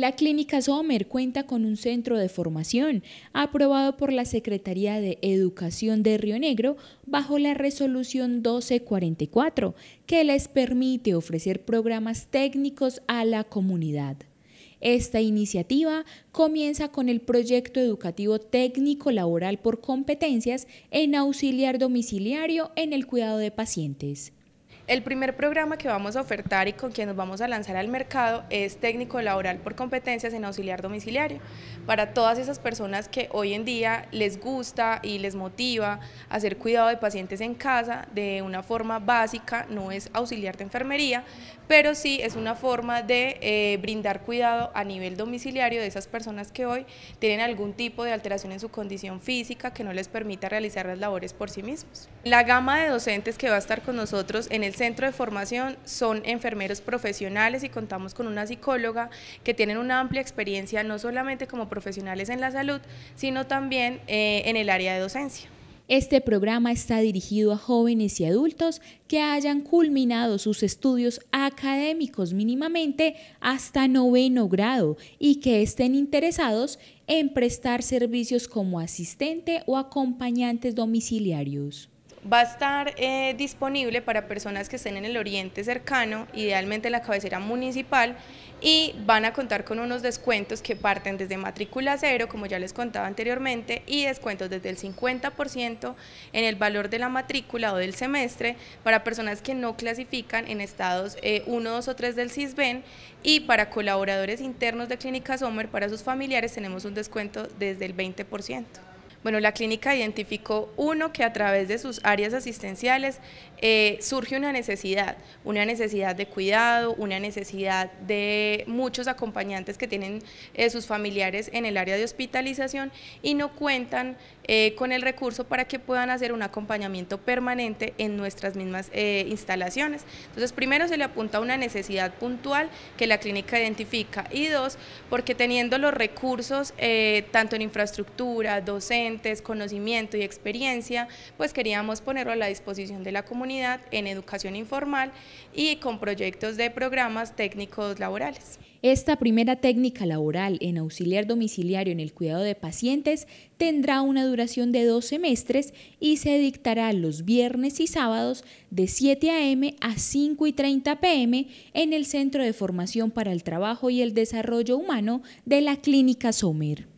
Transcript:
La Clínica Sommer cuenta con un centro de formación aprobado por la Secretaría de Educación de Río Negro bajo la resolución 1244, que les permite ofrecer programas técnicos a la comunidad. Esta iniciativa comienza con el proyecto educativo técnico laboral por competencias en auxiliar domiciliario en el cuidado de pacientes. El primer programa que vamos a ofertar y con quien nos vamos a lanzar al mercado es técnico laboral por competencias en auxiliar domiciliario, para todas esas personas que hoy en día les gusta y les motiva hacer cuidado de pacientes en casa de una forma básica, no es auxiliar de enfermería, pero sí es una forma de eh, brindar cuidado a nivel domiciliario de esas personas que hoy tienen algún tipo de alteración en su condición física que no les permita realizar las labores por sí mismos. La gama de docentes que va a estar con nosotros en el centro de formación son enfermeros profesionales y contamos con una psicóloga que tienen una amplia experiencia no solamente como profesionales en la salud, sino también eh, en el área de docencia. Este programa está dirigido a jóvenes y adultos que hayan culminado sus estudios académicos mínimamente hasta noveno grado y que estén interesados en prestar servicios como asistente o acompañantes domiciliarios. Va a estar eh, disponible para personas que estén en el oriente cercano, idealmente la cabecera municipal, y van a contar con unos descuentos que parten desde matrícula cero, como ya les contaba anteriormente, y descuentos desde el 50% en el valor de la matrícula o del semestre para personas que no clasifican en estados 1, eh, 2 o 3 del CISBEN y para colaboradores internos de Clínica Sommer, para sus familiares tenemos un descuento desde el 20%. Bueno, la clínica identificó uno que a través de sus áreas asistenciales eh, surge una necesidad, una necesidad de cuidado, una necesidad de muchos acompañantes que tienen eh, sus familiares en el área de hospitalización y no cuentan eh, con el recurso para que puedan hacer un acompañamiento permanente en nuestras mismas instalaciones. Entonces, primero se le apunta a una necesidad puntual que la clínica identifica y dos, porque teniendo los recursos tanto en infraestructura, docentes, conocimiento y experiencia, pues queríamos ponerlo a la disposición de la comunidad en educación informal y con proyectos de programas técnicos laborales. Esta primera técnica laboral en auxiliar domiciliario en el cuidado de pacientes tendrá una duración de dos semestres y se dictará los viernes y sábados de 7 a.m. a 5 y 30 p.m. en el Centro de Formación para el Trabajo y el Desarrollo Humano de la Clínica Somer.